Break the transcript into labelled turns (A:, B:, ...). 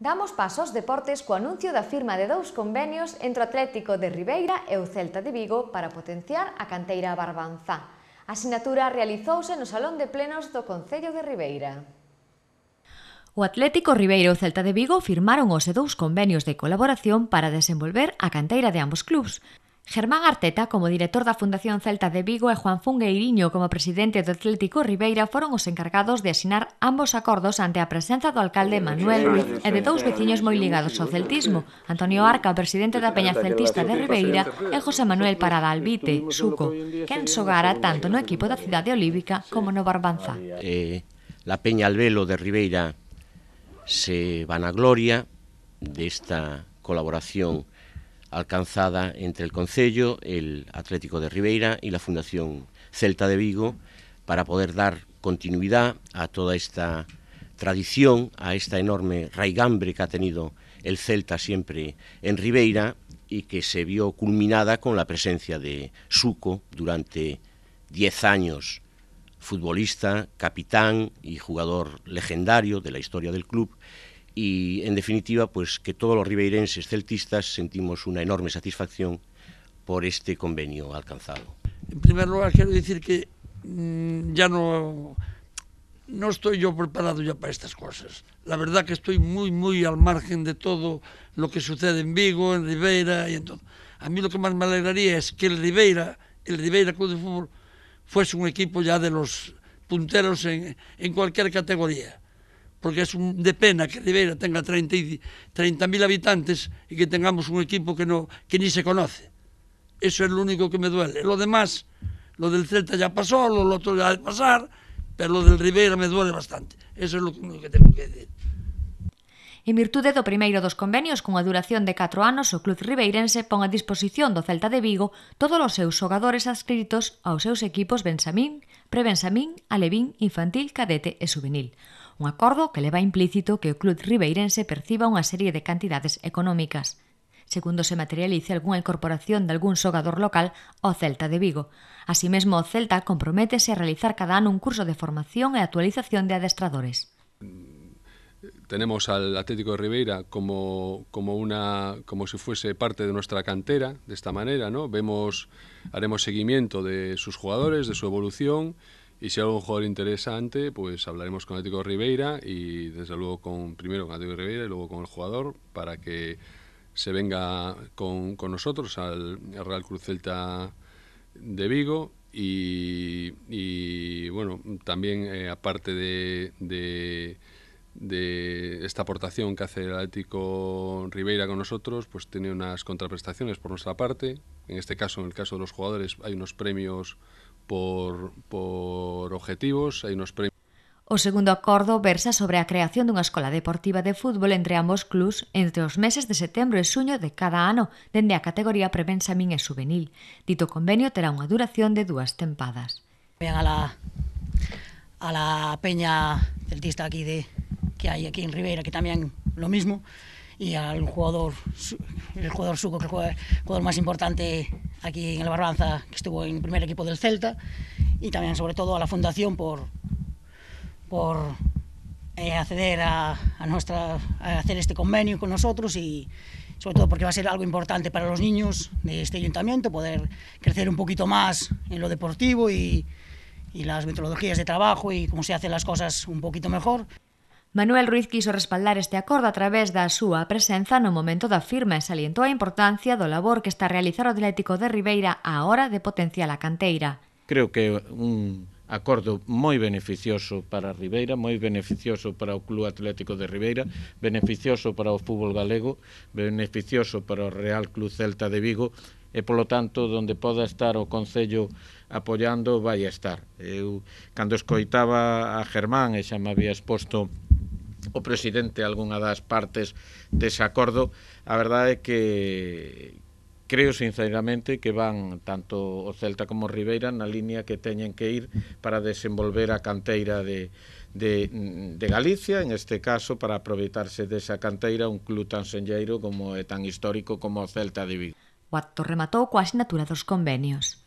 A: Damos paso aos deportes co anuncio da firma de dous convenios entre o Atlético de Ribeira e o Celta de Vigo para potenciar a canteira Barbanzá. A asinatura realizouse no Salón de Plenos do Concello de Ribeira. O Atlético Ribeiro e o Celta de Vigo firmaron hoxe dous convenios de colaboración para desenvolver a canteira de ambos clubs. Germán Arteta como director da Fundación Celta de Vigo e Juan Fungueiriño como presidente do Atlético Ribeira foron os encargados de asinar ambos acordos ante a presenza do alcalde Manuel Ruiz e de dous veciños moi ligados ao celtismo, Antonio Arca, presidente da Peña Celtista de Ribeira, e José Manuel Parada Albite, Suco, que ensogara tanto no equipo da cidade olívica como no Barbanza.
B: Eh, la Peña Albelo de Ribeira se van a gloria desta colaboración alcanzada entre el Concello, el Atlético de Ribeira y la Fundación Celta de Vigo para poder dar continuidad a toda esta tradición, a esta enorme raigambre que ha tenido el Celta siempre en Ribeira y que se vio culminada con la presencia de Suco durante 10 años, futbolista, capitán y jugador legendario de la historia del club, y en definitiva pues que todos los ribeirenses celtistas sentimos una enorme satisfacción por este convenio alcanzado.
C: En primer lugar quiero decir que mm, ya no no estoy yo preparado ya para estas cosas. La verdad que estoy muy muy al margen de todo lo que sucede en Vigo, en Ribeira y en todo. A mí lo que más me alegraría es que el Ribeira, el Ribeira Club de Fútbol fuese un equipo ya de los punteros en, en cualquier categoría. porque é un de pena que Ribeira tenga 30.000 30 habitantes e que tengamos un equipo que, no, que ni se conoce. Eso é o único que me duele. Lo demás, lo del Celta ya pasó, lo otro ya de pasar, pero lo del Ribeira me duele bastante. Eso é lo único que tengo que decir.
A: En virtude do primeiro dos convenios cunha duración de 4 anos, o club ribeirense pon a disposición do Celta de Vigo todos os seus xogadores adscritos aos seus equipos Benxamín, Prebenxamín, Alevín, Infantil, Cadete e Juvenil. Un acordo que leva implícito que o club ribeirense perciba unha serie de cantidades económicas segundo se materialice algunha incorporación de algún xogador local ao Celta de Vigo. Así mesmo, o Celta comprométese a realizar cada ano un curso de formación e actualización de adestradores.
D: Tenemos al Atlético de Ribeira como, como, una, como si fuese parte de nuestra cantera, de esta manera, ¿no? Vemos, haremos seguimiento de sus jugadores, de su evolución, Y si hay algún jugador interesante, pues hablaremos con Atlético Ribeira y desde luego con primero con Atlético Ribeira y luego con el jugador para que se venga con, nosotros al, Real Cruz Celta de Vigo. Y, bueno, también eh, aparte de, esta aportación que hace el Atlético Ribeira con nosotros, pues tiene unas contraprestaciones por nuestra parte. En este caso, en el caso de los jugadores, hay unos premios por, por objetivos, hai unos premios
A: O segundo acordo versa sobre a creación dunha escola deportiva de fútbol entre ambos clubs entre os meses de setembro e suño de cada ano, dende a categoría min e juvenil. Dito convenio terá unha duración de dúas tempadas.
C: Ven a la, a la peña celtista aquí de que hai aquí en Ribeira, que tamén lo mismo, y al jugador, el jugador suco, que es el jugador más importante aquí en el Barbanza, que estuvo en el primer equipo del Celta, y también sobre todo a la fundación por, por eh, acceder a, a nuestra, a hacer este convenio con nosotros y sobre todo porque va a ser algo importante para los niños de este ayuntamiento, poder crecer un poquito más en lo deportivo y, y las metodologías de trabajo y cómo se hacen las cosas un poquito mejor. Manuel Ruiz quiso respaldar este
A: acordo a través da súa presenza no momento da firma e salientou a importancia do labor que está a realizar o Atlético de Ribeira á hora de potenciar a canteira.
E: Creo que un acordo moi beneficioso para Ribeira, moi beneficioso para o Club Atlético de Ribeira, beneficioso para o fútbol galego, beneficioso para o Real Club Celta de Vigo e polo tanto donde poda estar o Concello apoiando vai estar. Eu cando escoitaba a Germán e xa me había exposto o presidente algunha das partes dese acordo, a verdade é que creo sinceramente que van tanto o Celta como o Ribeira na línea que teñen que ir para desenvolver a canteira de, de, de Galicia, en este caso para aproveitarse desa canteira un club tan senlleiro como é tan histórico como o Celta de Vigo.
A: O acto rematou coa asinatura dos convenios.